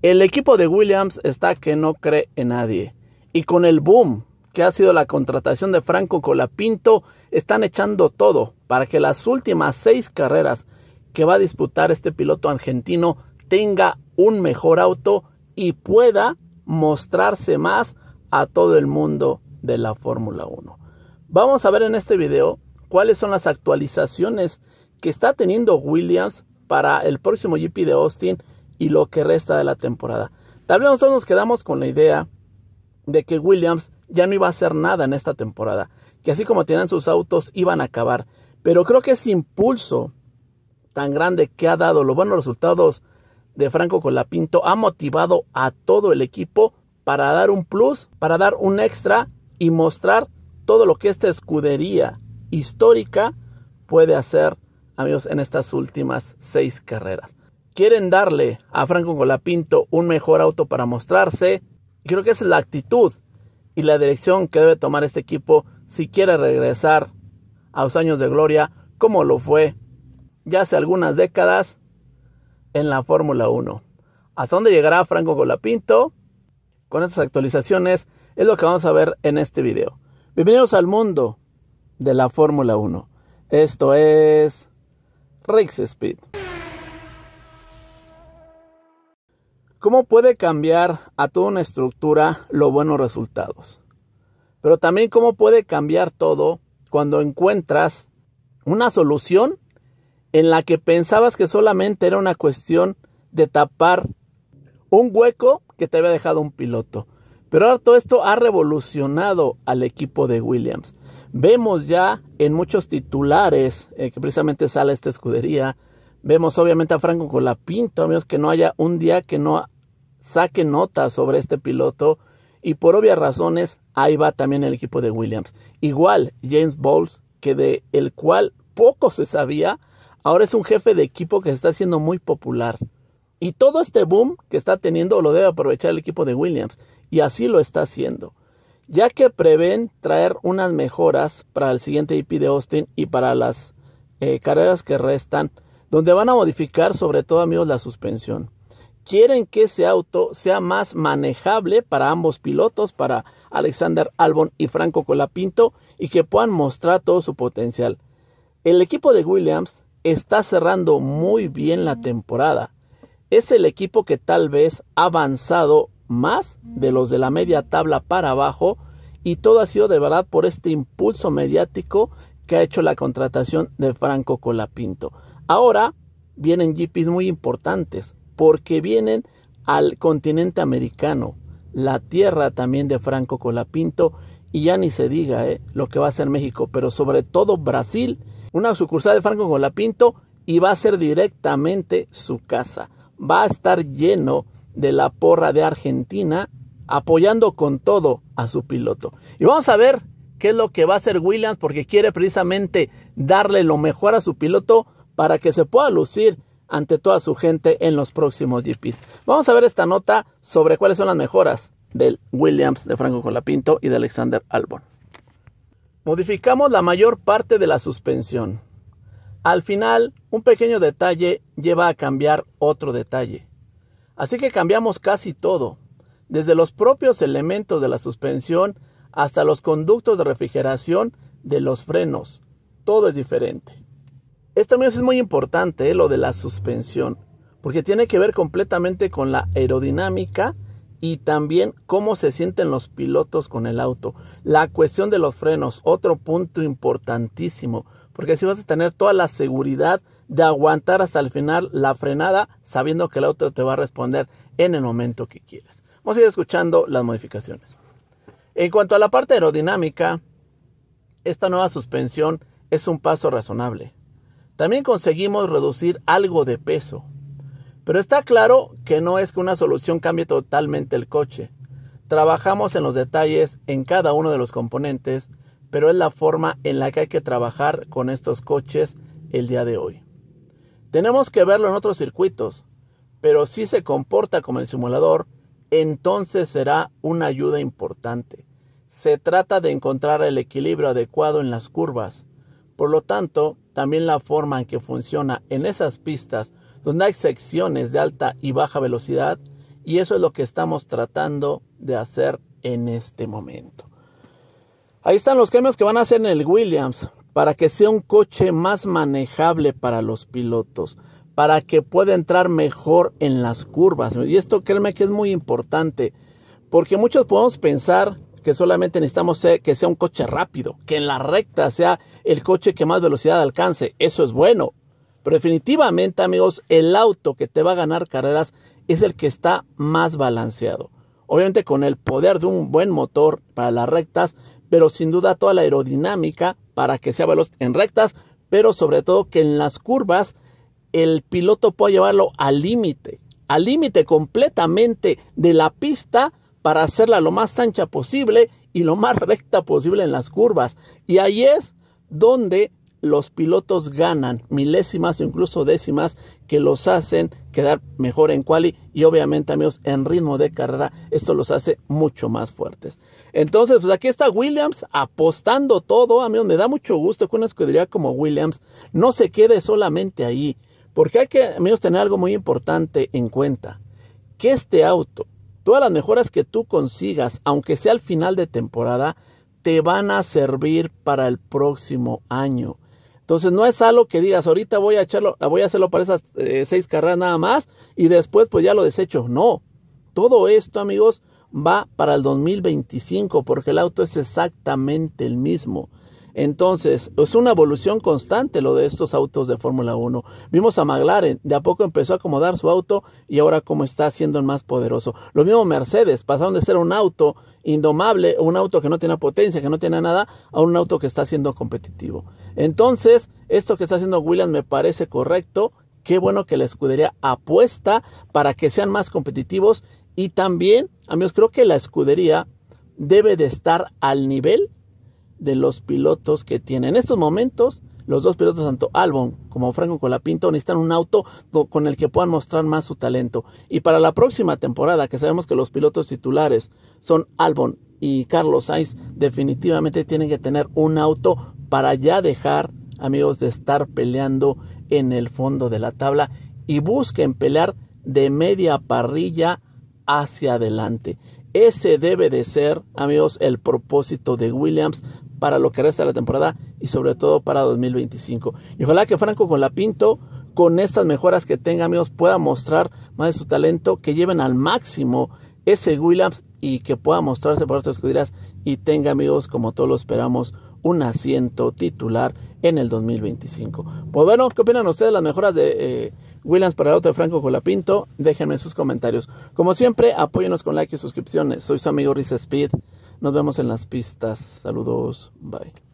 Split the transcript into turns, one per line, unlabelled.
El equipo de Williams está que no cree en nadie. Y con el boom que ha sido la contratación de Franco Colapinto, están echando todo para que las últimas seis carreras que va a disputar este piloto argentino tenga un mejor auto y pueda mostrarse más a todo el mundo de la Fórmula 1. Vamos a ver en este video cuáles son las actualizaciones que está teniendo Williams para el próximo GP de Austin y lo que resta de la temporada. Tal vez nosotros nos quedamos con la idea de que Williams ya no iba a hacer nada en esta temporada, que así como tenían sus autos iban a acabar, pero creo que ese impulso tan grande que ha dado los buenos resultados de Franco Colapinto ha motivado a todo el equipo para dar un plus, para dar un extra y mostrar todo lo que esta escudería histórica puede hacer, amigos, en estas últimas seis carreras quieren darle a Franco Colapinto un mejor auto para mostrarse. Y creo que esa es la actitud y la dirección que debe tomar este equipo si quiere regresar a los años de gloria como lo fue ya hace algunas décadas en la Fórmula 1. ¿Hasta dónde llegará Franco Colapinto? Con estas actualizaciones es lo que vamos a ver en este video. Bienvenidos al mundo de la Fórmula 1. Esto es RIGS Speed. ¿Cómo puede cambiar a toda una estructura los buenos resultados? Pero también cómo puede cambiar todo cuando encuentras una solución en la que pensabas que solamente era una cuestión de tapar un hueco que te había dejado un piloto. Pero ahora todo esto ha revolucionado al equipo de Williams. Vemos ya en muchos titulares eh, que precisamente sale esta escudería, Vemos obviamente a Franco con la pinta, amigos, que no haya un día que no saque nota sobre este piloto. Y por obvias razones, ahí va también el equipo de Williams. Igual James Bowles, que de el cual poco se sabía, ahora es un jefe de equipo que se está haciendo muy popular. Y todo este boom que está teniendo lo debe aprovechar el equipo de Williams. Y así lo está haciendo. Ya que prevén traer unas mejoras para el siguiente IP de Austin y para las eh, carreras que restan donde van a modificar sobre todo amigos la suspensión. Quieren que ese auto sea más manejable para ambos pilotos, para Alexander Albon y Franco Colapinto, y que puedan mostrar todo su potencial. El equipo de Williams está cerrando muy bien la temporada. Es el equipo que tal vez ha avanzado más de los de la media tabla para abajo y todo ha sido de verdad por este impulso mediático que ha hecho la contratación de Franco Colapinto. Ahora vienen jeeps muy importantes porque vienen al continente americano, la tierra también de Franco Colapinto y ya ni se diga eh, lo que va a ser México, pero sobre todo Brasil, una sucursal de Franco Colapinto y va a ser directamente su casa. Va a estar lleno de la porra de Argentina apoyando con todo a su piloto. Y vamos a ver qué es lo que va a hacer Williams porque quiere precisamente darle lo mejor a su piloto para que se pueda lucir ante toda su gente en los próximos GPs. Vamos a ver esta nota sobre cuáles son las mejoras del Williams de Franco Colapinto y de Alexander Albon. Modificamos la mayor parte de la suspensión. Al final, un pequeño detalle lleva a cambiar otro detalle. Así que cambiamos casi todo, desde los propios elementos de la suspensión hasta los conductos de refrigeración de los frenos. Todo es diferente. Esto también es muy importante, eh, lo de la suspensión, porque tiene que ver completamente con la aerodinámica y también cómo se sienten los pilotos con el auto. La cuestión de los frenos, otro punto importantísimo, porque así vas a tener toda la seguridad de aguantar hasta el final la frenada sabiendo que el auto te va a responder en el momento que quieres. Vamos a ir escuchando las modificaciones. En cuanto a la parte aerodinámica, esta nueva suspensión es un paso razonable. También conseguimos reducir algo de peso. Pero está claro que no es que una solución cambie totalmente el coche. Trabajamos en los detalles en cada uno de los componentes, pero es la forma en la que hay que trabajar con estos coches el día de hoy. Tenemos que verlo en otros circuitos, pero si se comporta como el simulador, entonces será una ayuda importante. Se trata de encontrar el equilibrio adecuado en las curvas. Por lo tanto, también la forma en que funciona en esas pistas donde hay secciones de alta y baja velocidad y eso es lo que estamos tratando de hacer en este momento. Ahí están los cambios que van a hacer en el Williams para que sea un coche más manejable para los pilotos, para que pueda entrar mejor en las curvas. Y esto créeme que es muy importante, porque muchos podemos pensar que solamente necesitamos que sea un coche rápido, que en la recta sea el coche que más velocidad alcance. Eso es bueno. Pero definitivamente, amigos, el auto que te va a ganar carreras es el que está más balanceado. Obviamente con el poder de un buen motor para las rectas, pero sin duda toda la aerodinámica para que sea veloz en rectas, pero sobre todo que en las curvas el piloto pueda llevarlo al límite, al límite completamente de la pista para hacerla lo más ancha posible y lo más recta posible en las curvas. Y ahí es donde los pilotos ganan milésimas o incluso décimas que los hacen quedar mejor en quali y obviamente amigos en ritmo de carrera esto los hace mucho más fuertes entonces pues aquí está Williams apostando todo amigos me da mucho gusto que una escudería como Williams no se quede solamente ahí porque hay que amigos tener algo muy importante en cuenta que este auto Todas las mejoras que tú consigas, aunque sea al final de temporada, te van a servir para el próximo año. Entonces no es algo que digas, ahorita voy a echarlo, voy a hacerlo para esas eh, seis carreras nada más y después pues ya lo desecho. No, todo esto amigos va para el 2025 porque el auto es exactamente el mismo. Entonces, es una evolución constante lo de estos autos de Fórmula 1. Vimos a McLaren, de a poco empezó a acomodar su auto y ahora como está siendo el más poderoso. Lo mismo Mercedes, pasaron de ser un auto indomable, un auto que no tiene potencia, que no tiene nada, a un auto que está siendo competitivo. Entonces, esto que está haciendo Williams me parece correcto. Qué bueno que la escudería apuesta para que sean más competitivos y también, amigos, creo que la escudería debe de estar al nivel de los pilotos que tiene. En estos momentos, los dos pilotos, tanto Albon como Franco Colapinto, necesitan un auto con el que puedan mostrar más su talento. Y para la próxima temporada, que sabemos que los pilotos titulares son Albon y Carlos Sainz, definitivamente tienen que tener un auto para ya dejar, amigos, de estar peleando en el fondo de la tabla y busquen pelear de media parrilla hacia adelante. Ese debe de ser, amigos, el propósito de Williams para lo que resta de la temporada y sobre todo para 2025. Y ojalá que Franco con la Pinto, con estas mejoras que tenga, amigos, pueda mostrar más de su talento, que lleven al máximo ese Williams y que pueda mostrarse por otras escuderías y tenga, amigos, como todos lo esperamos, un asiento titular en el 2025. Pues bueno, ¿qué opinan ustedes de las mejoras de eh, Williams para el auto de Franco Colapinto? Déjenme sus comentarios. Como siempre, apóyenos con like y suscripciones. Soy su amigo Riz Speed. Nos vemos en las pistas. Saludos. Bye.